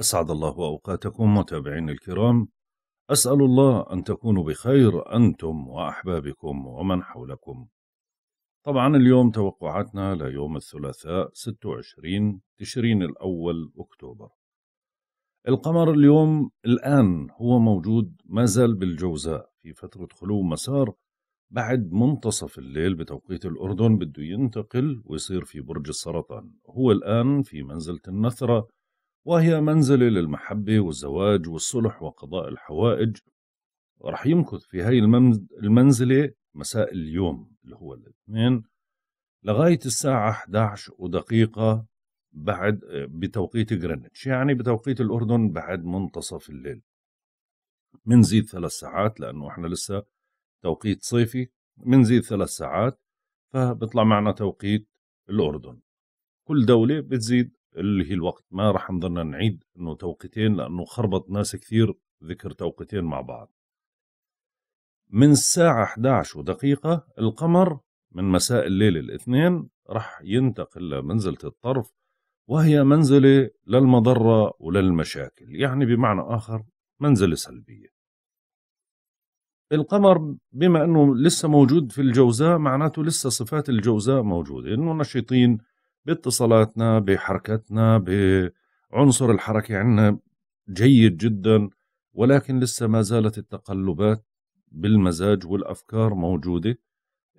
أسعد الله أوقاتكم متابعين الكرام أسأل الله أن تكونوا بخير أنتم وأحبابكم ومن حولكم طبعا اليوم توقعاتنا ليوم الثلاثاء 26 تشرين الأول أكتوبر القمر اليوم الآن هو موجود ما زال بالجوزاء في فترة خلو مسار بعد منتصف الليل بتوقيت الأردن بده ينتقل ويصير في برج السرطان هو الآن في منزلة النثرة وهي منزلة للمحبة والزواج والصلح وقضاء الحوائج رح يمكث في هاي المنزلة مساء اليوم اللي هو الاثنين لغاية الساعة 11 ودقيقة بعد بتوقيت جرينتش يعني بتوقيت الأردن بعد منتصف الليل منزيد ثلاث ساعات لأنه إحنا لسه توقيت صيفي منزيد ثلاث ساعات فبطلع معنا توقيت الأردن كل دولة بتزيد اللي هي الوقت ما راح نضلنا نعيد انه توقيتين لانه خربط ناس كثير ذكر توقيتين مع بعض من الساعة 11 ودقيقة القمر من مساء الليل الاثنين راح ينتقل لمنزلة الطرف وهي منزلة للمضرة وللمشاكل يعني بمعنى آخر منزلة سلبية القمر بما أنه لسه موجود في الجوزاء معناته لسه صفات الجوزاء موجودة أنه نشيطين باتصالاتنا بحركتنا بعنصر الحركة عندنا يعني جيد جدا ولكن لسه ما زالت التقلبات بالمزاج والأفكار موجودة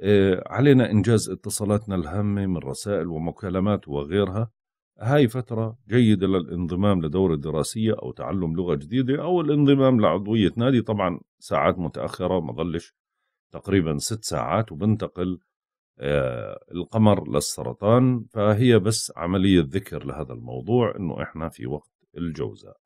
آه، علينا إنجاز اتصالاتنا الهامة من رسائل ومكالمات وغيرها هاي فترة جيدة للانضمام لدورة دراسية أو تعلم لغة جديدة أو الانضمام لعضوية نادي طبعا ساعات متأخرة ما ظلش تقريبا ست ساعات وبنتقل آه، القمر للسرطان فهي بس عملية ذكر لهذا الموضوع أنه إحنا في وقت الجوزاء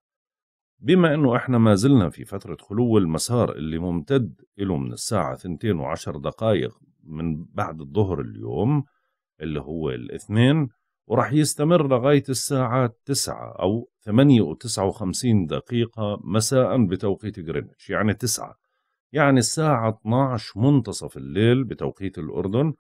بما أنه إحنا ما زلنا في فترة خلو المسار اللي ممتد له من الساعة 2 وعشر دقائق من بعد الظهر اليوم اللي هو الاثنين وراح يستمر لغاية الساعة 9 أو 8 و 59 دقيقة مساء بتوقيت جرينتش يعني 9 يعني الساعة 12 منتصف الليل بتوقيت الأردن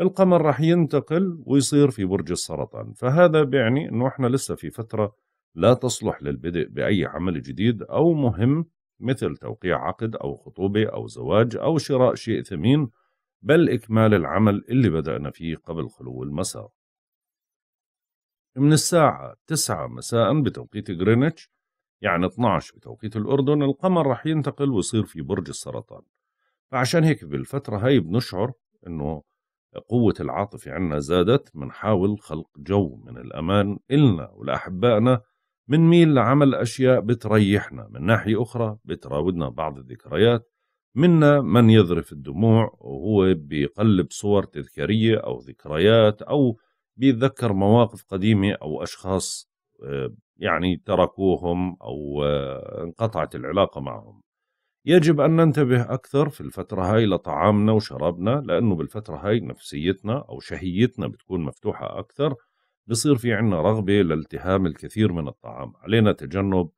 القمر راح ينتقل ويصير في برج السرطان فهذا بيعني أنه إحنا لسه في فترة لا تصلح للبدء بأي عمل جديد أو مهم مثل توقيع عقد أو خطوبة أو زواج أو شراء شيء ثمين بل إكمال العمل اللي بدأنا فيه قبل خلو المساء من الساعة 9 مساء بتوقيت غرينتش يعني 12 بتوقيت الأردن القمر رح ينتقل ويصير في برج السرطان فعشان هيك بالفترة هاي بنشعر إنه قوة العاطفة عنا زادت منحاول خلق جو من الأمان إلنا ولأحبائنا ميل لعمل أشياء بتريحنا من ناحية أخرى بتراودنا بعض الذكريات منا من يذرف الدموع وهو بيقلب صور تذكارية أو ذكريات أو بيتذكر مواقف قديمة أو أشخاص آه، يعني تركوهم أو آه، انقطعت العلاقة معهم يجب أن ننتبه أكثر في الفترة هاي لطعامنا وشرابنا لأنه بالفترة هاي نفسيتنا أو شهيتنا بتكون مفتوحة أكثر بصير في عنا رغبة لالتهام الكثير من الطعام علينا تجنب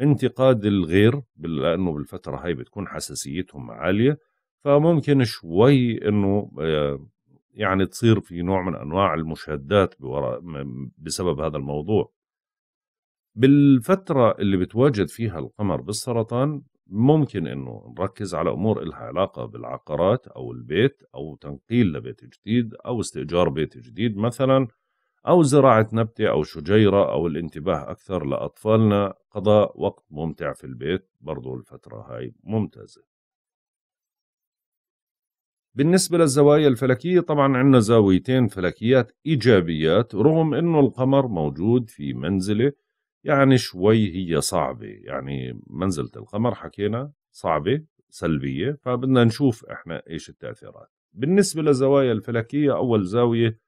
انتقاد الغير لأنه بالفترة هاي بتكون حساسيتهم عالية فممكن شوي أنه آه، يعني تصير في نوع من أنواع المشادات بسبب هذا الموضوع بالفترة اللي بتواجد فيها القمر بالسرطان ممكن انه نركز على امور إلها علاقه بالعقارات او البيت او تنقيل لبيت جديد او استئجار بيت جديد مثلا او زراعه نبته او شجيره او الانتباه اكثر لاطفالنا قضاء وقت ممتع في البيت برضو الفتره هاي ممتازه بالنسبة للزوايا الفلكية طبعا عندنا زاويتين فلكيات إيجابيات رغم أنه القمر موجود في منزله يعني شوي هي صعبة يعني منزلة القمر حكينا صعبة سلبية فبدنا نشوف إحنا إيش التأثيرات بالنسبة للزوايا الفلكية أول زاوية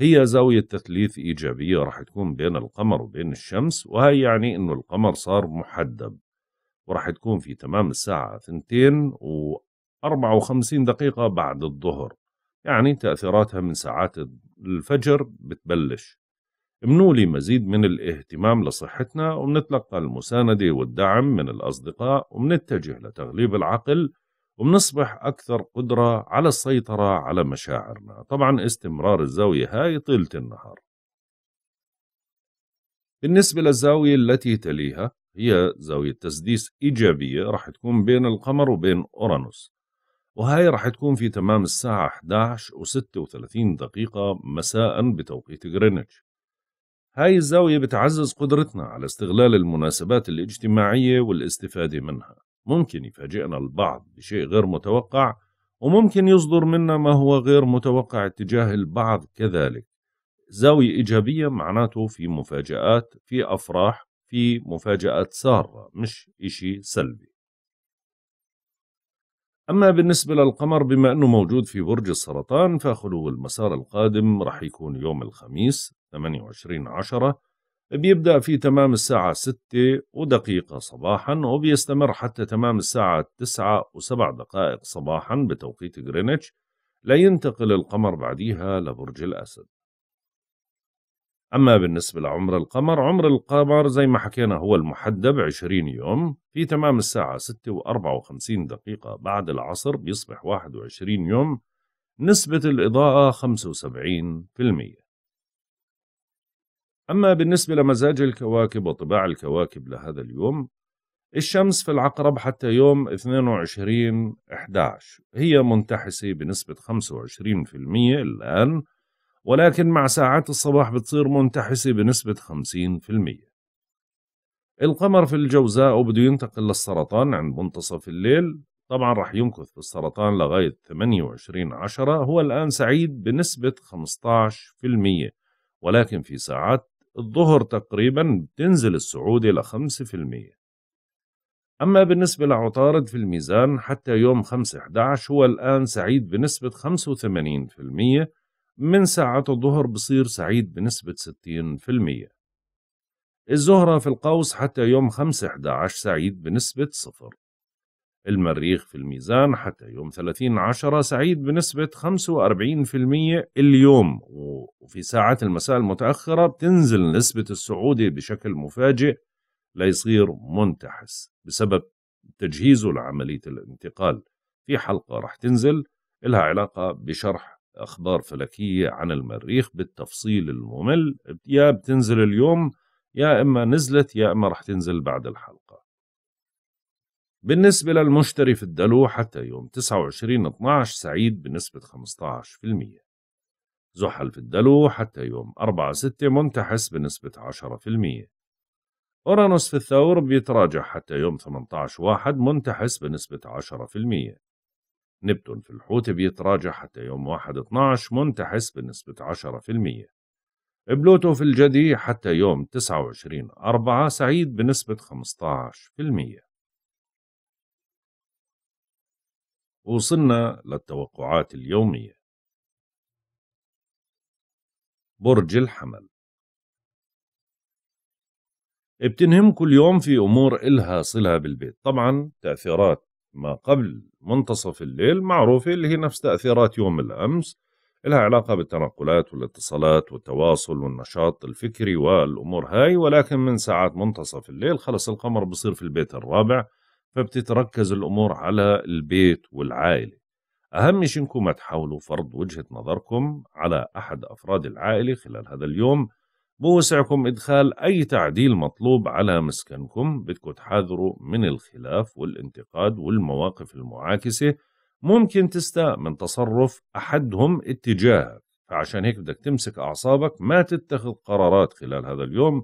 هي زاوية تثليث إيجابية راح تكون بين القمر وبين الشمس وهي يعني إنه القمر صار محدب وراح تكون في تمام الساعة ثنتين و 54 دقيقة بعد الظهر يعني تأثيراتها من ساعات الفجر بتبلش منولي مزيد من الاهتمام لصحتنا ومنتلقى المساندة والدعم من الأصدقاء ومنتجه لتغليب العقل وبنصبح أكثر قدرة على السيطرة على مشاعرنا طبعا استمرار الزاوية هاي طيلة النهار بالنسبة للزاوية التي تليها هي زاوية تسديس إيجابية راح تكون بين القمر وبين أورانوس وهاي راح تكون في تمام الساعة 11 و36 دقيقة مساء بتوقيت غرينتش هاي الزاوية بتعزز قدرتنا على استغلال المناسبات الاجتماعية والاستفادة منها ممكن يفاجئنا البعض بشيء غير متوقع وممكن يصدر منا ما هو غير متوقع اتجاه البعض كذلك زاوية إيجابية معناته في مفاجآت في أفراح في مفاجآت سارة مش إشي سلبي أما بالنسبة للقمر بما أنه موجود في برج السرطان فخلو المسار القادم رح يكون يوم الخميس 28 عشرة بيبدأ في تمام الساعة 6 ودقيقة صباحا وبيستمر حتى تمام الساعة 9 و7 دقائق صباحا بتوقيت غرينتش لينتقل القمر بعديها لبرج الأسد أما بالنسبة لعمر القمر عمر القمر زي ما حكينا هو المحدب 20 يوم في تمام الساعة 6 و 54 دقيقة بعد العصر بيصبح 21 يوم نسبة الإضاءة 75% أما بالنسبة لمزاج الكواكب وطباع الكواكب لهذا اليوم الشمس في العقرب حتى يوم 22 11 هي منتحسة بنسبة 25% الآن ولكن مع ساعات الصباح بتصير منتحسة بنسبة 50% القمر في الجوزاء وبده ينتقل للسرطان عند منتصف الليل طبعا راح يمكث في السرطان لغاية 28 عشرة هو الآن سعيد بنسبة 15% ولكن في ساعات الظهر تقريبا بتنزل السعودة ل 5% أما بالنسبة لعطارد في الميزان حتى يوم 5/11 هو الآن سعيد بنسبة 85% من ساعات الظهر بصير سعيد بنسبة 60% الزهرة في القوس حتى يوم 5/11 سعيد بنسبة صفر المريخ في الميزان حتى يوم 30 10 سعيد بنسبة 45% اليوم وفي ساعات المساء المتأخرة بتنزل نسبة السعودي بشكل مفاجئ ليصير منتحس بسبب تجهيزه لعملية الانتقال في حلقة رح تنزل لها علاقة بشرح أخبار فلكية عن المريخ بالتفصيل الممل يا بتنزل اليوم يا إما نزلت يا إما رح تنزل بعد الحلقة بالنسبة للمشتري في الدلو حتى يوم 29/12 سعيد بنسبة 15% زحل في الدلو حتى يوم 4/6 منتحس بنسبة 10% أورانوس في الثور بيتراجع حتى يوم 18/1 منتحس بنسبة نبتون في الحوت بيتراجع حتى يوم 1/12 منتحس بنسبة 10% بلوتو في الجدي حتى يوم 29 4 سعيد بنسبة 15% وصلنا للتوقعات اليومية برج الحمل بتنهم كل يوم في أمور إلها صلة بالبيت طبعا تأثيرات ما قبل منتصف الليل معروفة اللي هي نفس تأثيرات يوم الأمس لها علاقة بالتنقلات والاتصالات والتواصل والنشاط الفكري والأمور هاي ولكن من ساعات منتصف الليل خلص القمر بصير في البيت الرابع فبتتركز الأمور على البيت والعائلة أهم شيء إنكم ما تحاولوا فرض وجهة نظركم على أحد أفراد العائلة خلال هذا اليوم بوسعكم إدخال أي تعديل مطلوب على مسكنكم بدكم تحاذروا من الخلاف والانتقاد والمواقف المعاكسة ممكن تستاء من تصرف أحدهم اتجاهك فعشان هيك بدك تمسك أعصابك ما تتخذ قرارات خلال هذا اليوم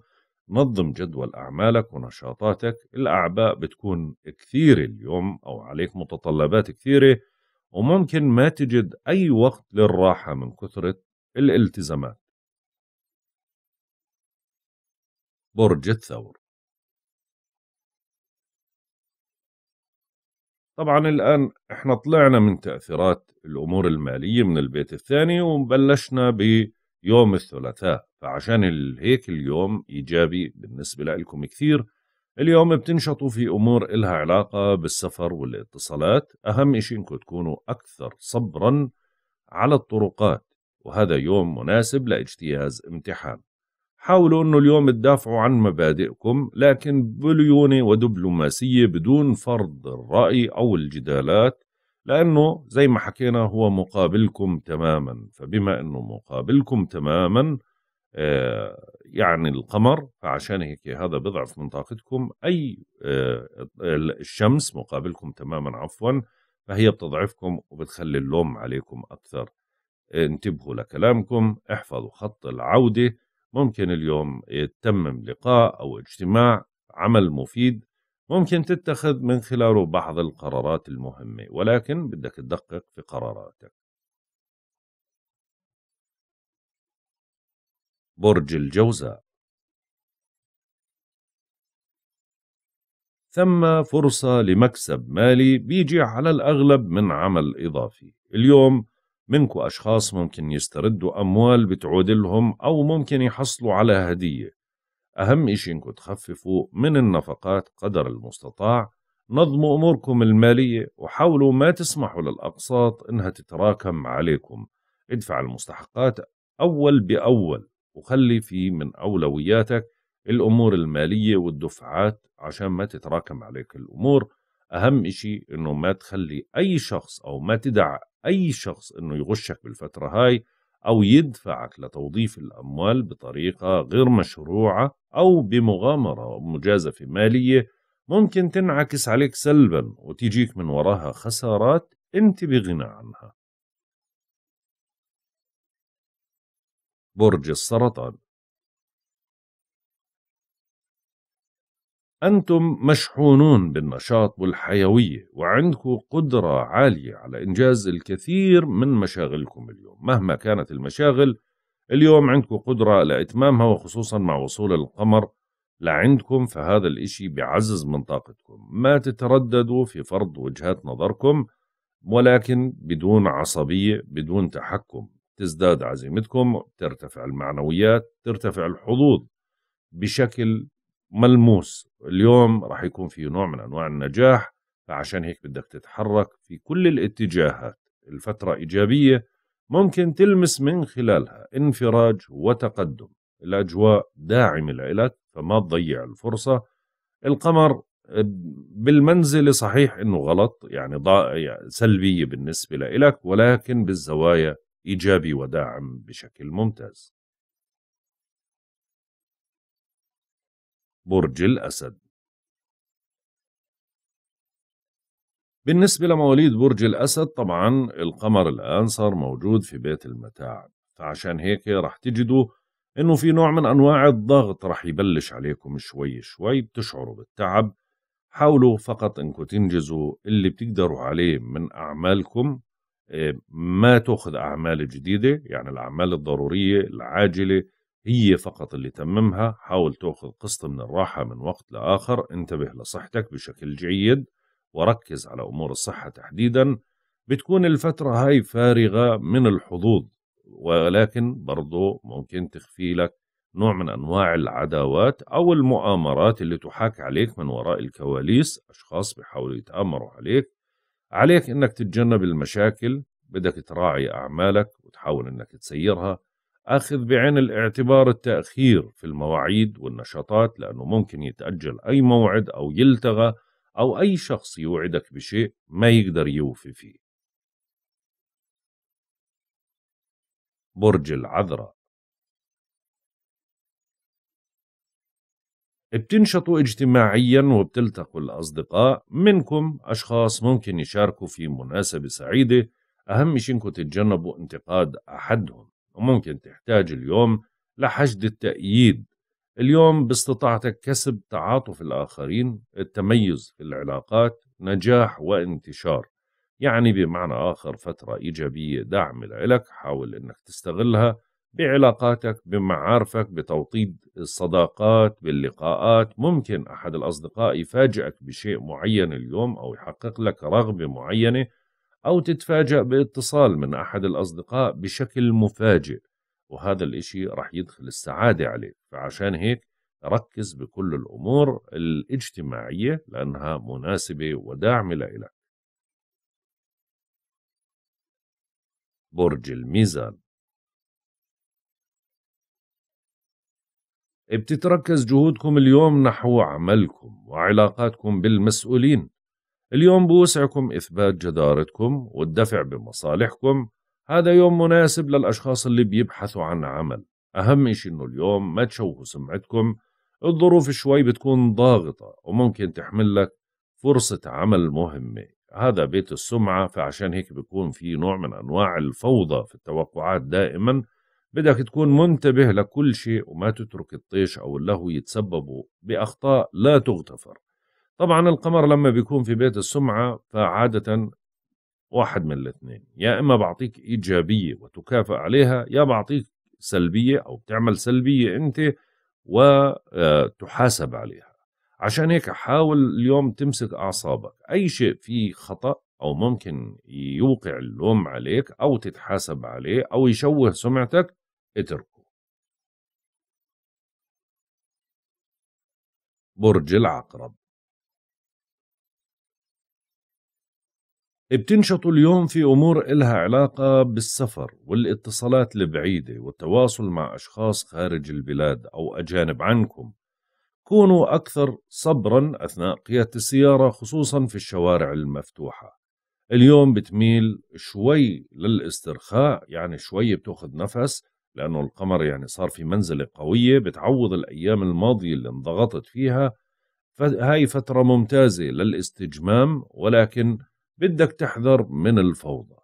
نظم جدول أعمالك ونشاطاتك الأعباء بتكون كثيرة اليوم أو عليك متطلبات كثيرة وممكن ما تجد أي وقت للراحة من كثرة الالتزامات برج الثور طبعا الآن احنا طلعنا من تأثيرات الأمور المالية من البيت الثاني وبلشنا بيوم الثلاثاء فعشان هيك اليوم إيجابي بالنسبة لكم كثير اليوم بتنشطوا في أمور إلها علاقة بالسفر والاتصالات أهم إشي إنكم تكونوا أكثر صبرا على الطرقات وهذا يوم مناسب لاجتياز امتحان حاولوا أنه اليوم تدافعوا عن مبادئكم لكن بليونة ودبلوماسية بدون فرض الرأي أو الجدالات لأنه زي ما حكينا هو مقابلكم تماما فبما أنه مقابلكم تماما آه يعني القمر فعشان هيك هذا بضعف من طاقتكم أي آه الشمس مقابلكم تماما عفوا فهي بتضعفكم وبتخلي اللوم عليكم أكثر انتبهوا لكلامكم احفظوا خط العودة ممكن اليوم يتمم لقاء أو اجتماع عمل مفيد ممكن تتخذ من خلاله بعض القرارات المهمة ولكن بدك تدقق في قراراتك برج الجوزاء ثم فرصة لمكسب مالي بيجي على الأغلب من عمل إضافي اليوم منكو أشخاص ممكن يستردوا أموال بتعود لهم أو ممكن يحصلوا على هدية أهم إشي إنكم تخففوا من النفقات قدر المستطاع نظموا أموركم المالية وحاولوا ما تسمحوا للأقساط إنها تتراكم عليكم ادفع المستحقات أول بأول وخلي في من أولوياتك الأمور المالية والدفعات عشان ما تتراكم عليك الأمور أهم إشي إنه ما تخلي أي شخص أو ما تدع أي شخص أنه يغشك بالفترة هاي أو يدفعك لتوظيف الأموال بطريقة غير مشروعة أو بمغامرة مجازفة مالية ممكن تنعكس عليك سلبا وتجيك من وراها خسارات أنت بغنى عنها برج السرطان أنتم مشحونون بالنشاط والحيوية وعندكم قدرة عالية على إنجاز الكثير من مشاغلكم اليوم مهما كانت المشاغل اليوم عندكم قدرة لإتمامها وخصوصا مع وصول القمر لعندكم فهذا الإشي بعزز من طاقتكم ما تترددوا في فرض وجهات نظركم ولكن بدون عصبية بدون تحكم تزداد عزيمتكم ترتفع المعنويات ترتفع الحظوظ بشكل ملموس اليوم راح يكون في نوع من انواع النجاح فعشان هيك بدك تتحرك في كل الاتجاهات الفتره ايجابيه ممكن تلمس من خلالها انفراج وتقدم الاجواء داعمه لك فما تضيع الفرصه القمر بالمنزل صحيح انه غلط يعني, يعني سلبيه بالنسبه لك ولكن بالزوايا ايجابي وداعم بشكل ممتاز برج الأسد بالنسبة لمواليد برج الأسد طبعا القمر الآن صار موجود في بيت المتاعب فعشان هيك رح تجدوا إنه في نوع من أنواع الضغط رح يبلش عليكم شوي شوي بتشعروا بالتعب حاولوا فقط إنكم تنجزوا اللي بتقدروا عليه من أعمالكم إيه، ما تأخذ أعمال جديدة يعني الأعمال الضرورية العاجلة هي فقط اللي تممها حاول تأخذ قسط من الراحة من وقت لآخر انتبه لصحتك بشكل جيد وركز على أمور الصحة تحديدا بتكون الفترة هاي فارغة من الحظوظ ولكن برضو ممكن تخفي لك نوع من أنواع العداوات أو المؤامرات اللي تحاك عليك من وراء الكواليس أشخاص بيحاولوا يتآمروا عليك عليك أنك تتجنب المشاكل بدك تراعي أعمالك وتحاول أنك تسيرها أخذ بعين الاعتبار التأخير في المواعيد والنشاطات لأنه ممكن يتأجل أي موعد أو يلتغى أو أي شخص يوعدك بشيء ما يقدر يوفي فيه برج العذراء بتنشطوا اجتماعيا وبتلتقوا الأصدقاء منكم أشخاص ممكن يشاركوا في مناسبة سعيدة أهم شيء إنكم تتجنبوا انتقاد أحدهم وممكن تحتاج اليوم لحشد التأييد اليوم باستطاعتك كسب تعاطف الآخرين التميز في العلاقات نجاح وانتشار يعني بمعنى آخر فترة إيجابية دعم لك حاول أنك تستغلها بعلاقاتك بمعارفك بتوطيد الصداقات باللقاءات ممكن أحد الأصدقاء يفاجئك بشيء معين اليوم أو يحقق لك رغبة معينة أو تتفاجأ باتصال من أحد الأصدقاء بشكل مفاجئ وهذا الإشي رح يدخل السعادة عليك فعشان هيك ركز بكل الأمور الاجتماعية لأنها مناسبة وداعمة لإلك برج الميزان بتتركز جهودكم اليوم نحو عملكم وعلاقاتكم بالمسؤولين اليوم بوسعكم إثبات جدارتكم والدفع بمصالحكم هذا يوم مناسب للأشخاص اللي بيبحثوا عن عمل أهم إشي إنه اليوم ما تشوهوا سمعتكم الظروف شوي بتكون ضاغطة وممكن تحمل لك فرصة عمل مهمة هذا بيت السمعة فعشان هيك بيكون في نوع من أنواع الفوضى في التوقعات دائما بدك تكون منتبه لكل شيء وما تترك الطيش أو اللهو يتسببوا بأخطاء لا تغتفر طبعا القمر لما بيكون في بيت السمعة فعادة واحد من الاثنين يا إما بعطيك إيجابية وتكافئ عليها يا بعطيك سلبية أو بتعمل سلبية أنت وتحاسب عليها عشان هيك حاول اليوم تمسك أعصابك أي شيء فيه خطأ أو ممكن يوقع اللوم عليك أو تتحاسب عليه أو يشوه سمعتك اتركه برج العقرب بتنشطوا اليوم في أمور إلها علاقة بالسفر والاتصالات البعيدة والتواصل مع أشخاص خارج البلاد أو أجانب عنكم كونوا أكثر صبرا أثناء قيادة السيارة خصوصا في الشوارع المفتوحة اليوم بتميل شوي للاسترخاء يعني شوي بتاخذ نفس لأنه القمر يعني صار في منزلة قوية بتعوض الأيام الماضية اللي انضغطت فيها فهاي فترة ممتازة للاستجمام ولكن بدك تحذر من الفوضى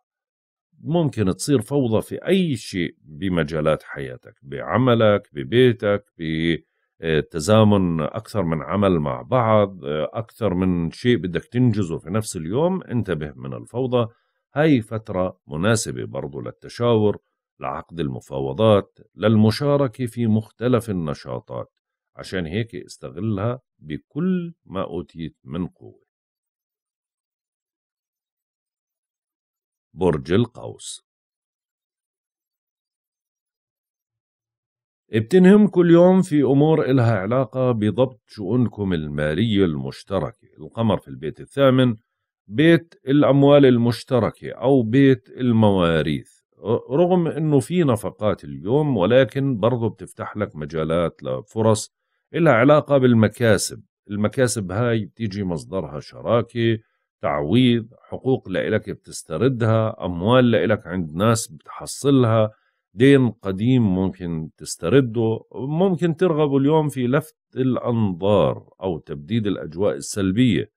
ممكن تصير فوضى في أي شيء بمجالات حياتك بعملك ببيتك بتزامن آه، أكثر من عمل مع بعض آه، أكثر من شيء بدك تنجزه في نفس اليوم انتبه من الفوضى هاي فترة مناسبة برضو للتشاور لعقد المفاوضات للمشاركة في مختلف النشاطات عشان هيك استغلها بكل ما أوتيت من قوة برج القوس ابتنهم كل يوم في أمور إلها علاقة بضبط شؤونكم المالية المشتركة القمر في البيت الثامن بيت الأموال المشتركة أو بيت المواريث رغم أنه في نفقات اليوم ولكن برضو بتفتح لك مجالات لفرص إلها علاقة بالمكاسب المكاسب هاي بتيجي مصدرها شراكة تعويض حقوق لإلك بتستردها أموال لإلك عند ناس بتحصلها دين قديم ممكن تسترده ممكن ترغب اليوم في لفت الأنظار أو تبديد الأجواء السلبية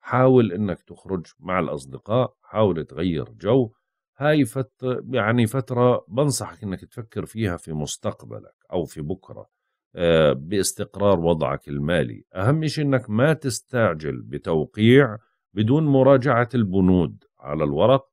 حاول أنك تخرج مع الأصدقاء حاول تغير جو هاي فت يعني فترة بنصحك أنك تفكر فيها في مستقبلك أو في بكرة آه، باستقرار وضعك المالي أهم شيء أنك ما تستعجل بتوقيع بدون مراجعة البنود على الورق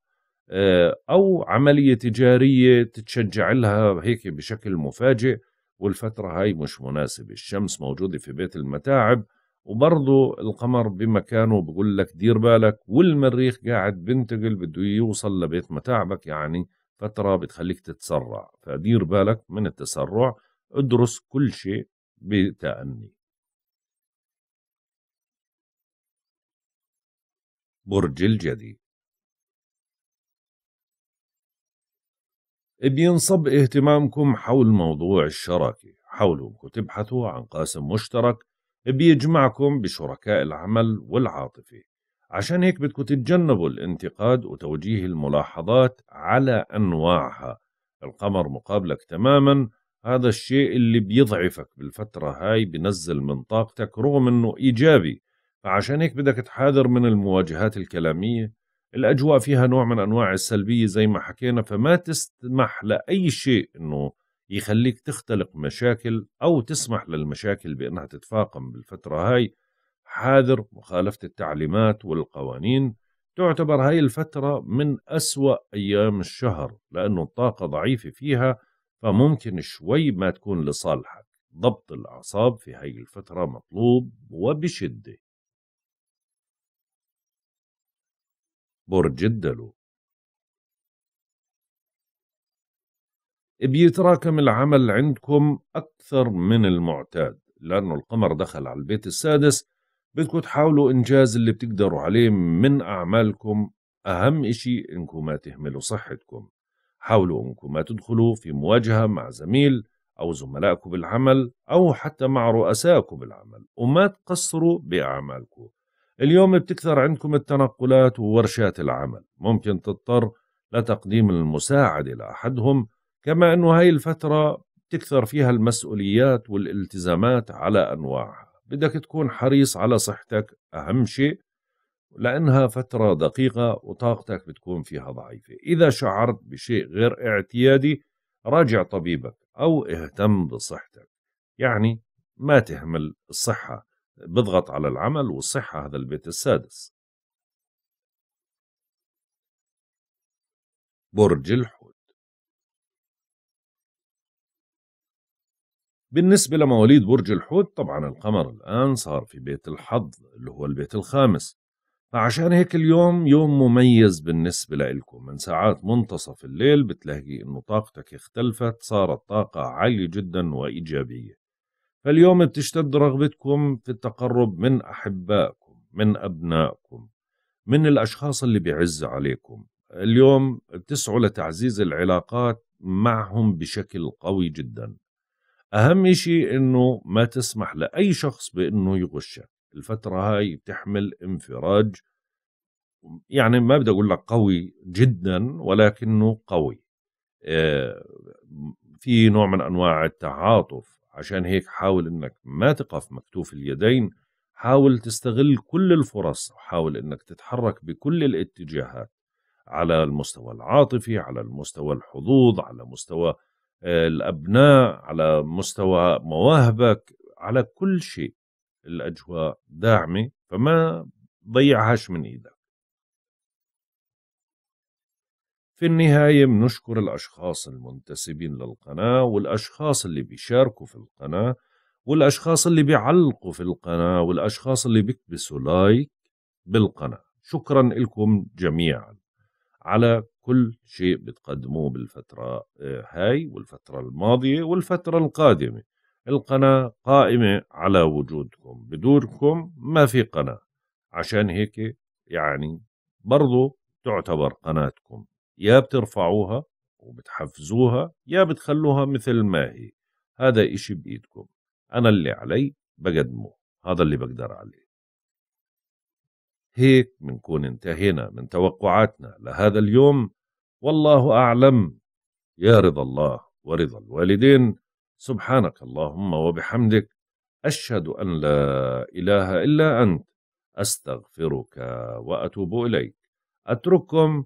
آه، أو عملية تجارية تتشجع لها هيك بشكل مفاجئ والفترة هاي مش مناسبة الشمس موجودة في بيت المتاعب وبرضه القمر بمكانه بقول لك دير بالك والمريخ قاعد بنتقل بده يوصل لبيت متاعبك يعني فترة بتخليك تتسرع فدير بالك من التسرع ادرس كل شيء بتأني برج الجدي إيه بينصب اهتمامكم حول موضوع الشراكة حاولوا انكم تبحثوا عن قاسم مشترك إيه بيجمعكم بشركاء العمل والعاطفة عشان هيك بدكم تتجنبوا الانتقاد وتوجيه الملاحظات على أنواعها القمر مقابلك تماما هذا الشيء اللي بيضعفك بالفترة هاي بنزل من طاقتك رغم انه ايجابي فعشان هيك بدك تحاذر من المواجهات الكلامية الأجواء فيها نوع من أنواع السلبية زي ما حكينا فما تسمح لأي شيء أنه يخليك تختلق مشاكل أو تسمح للمشاكل بأنها تتفاقم بالفترة هاي حاذر مخالفة التعليمات والقوانين تعتبر هاي الفترة من أسوأ أيام الشهر لأنه الطاقة ضعيفة فيها فممكن شوي ما تكون لصالحك ضبط الأعصاب في هاي الفترة مطلوب وبشدة برج الدلو بيتراكم العمل عندكم أكثر من المعتاد لأنه القمر دخل على البيت السادس بدكم تحاولوا إنجاز اللي بتقدروا عليه من أعمالكم أهم إشي إنكم ما تهملوا صحتكم حاولوا إنكم ما تدخلوا في مواجهة مع زميل أو زملائكم بالعمل أو حتى مع رؤسائكم بالعمل وما تقصروا بأعمالكم اليوم بتكثر عندكم التنقلات وورشات العمل ممكن تضطر لتقديم المساعدة لأحدهم كما أنه هاي الفترة تكثر فيها المسؤوليات والالتزامات على أنواعها بدك تكون حريص على صحتك أهم شيء لأنها فترة دقيقة وطاقتك بتكون فيها ضعيفة إذا شعرت بشيء غير اعتيادي راجع طبيبك أو اهتم بصحتك يعني ما تهمل الصحة بضغط على العمل والصحة هذا البيت السادس برج الحوت بالنسبة لمواليد برج الحوت طبعا القمر الآن صار في بيت الحظ اللي هو البيت الخامس فعشان هيك اليوم يوم مميز بالنسبة لإلكم من ساعات منتصف الليل بتلاقي إنه طاقتك اختلفت صارت طاقة عالية جدا وإيجابية فاليوم بتشتد رغبتكم في التقرب من أحبائكم من أبنائكم من الأشخاص اللي بيعز عليكم اليوم بتسعوا لتعزيز العلاقات معهم بشكل قوي جدا أهم شيء أنه ما تسمح لأي شخص بأنه يغشك الفترة هاي بتحمل انفراج يعني ما بدي أقول لك قوي جدا ولكنه قوي آه، في نوع من أنواع التعاطف عشان هيك حاول انك ما تقف مكتوف اليدين حاول تستغل كل الفرص وحاول انك تتحرك بكل الاتجاهات على المستوى العاطفي على المستوى الحظوظ على مستوى آه، الابناء على مستوى مواهبك على كل شيء الاجواء داعمه فما ضيعهاش من ايدك في النهاية بنشكر الأشخاص المنتسبين للقناة والأشخاص اللي بيشاركوا في القناة والأشخاص اللي بيعلقوا في القناة والأشخاص اللي بيكبسوا لايك بالقناة شكرا لكم جميعا على كل شيء بتقدموه بالفترة آه، هاي والفترة الماضية والفترة القادمة القناة قائمة على وجودكم بدونكم ما في قناة عشان هيك يعني برضو تعتبر قناتكم يا بترفعوها وبتحفزوها يا بتخلوها مثل ما هي هذا إشي بإيدكم أنا اللي علي بقدمه هذا اللي بقدر عليه هيك منكون انتهينا من توقعاتنا لهذا اليوم والله أعلم يا رضا الله ورضا الوالدين سبحانك اللهم وبحمدك أشهد أن لا إله إلا أنت أستغفرك وأتوب إليك أترككم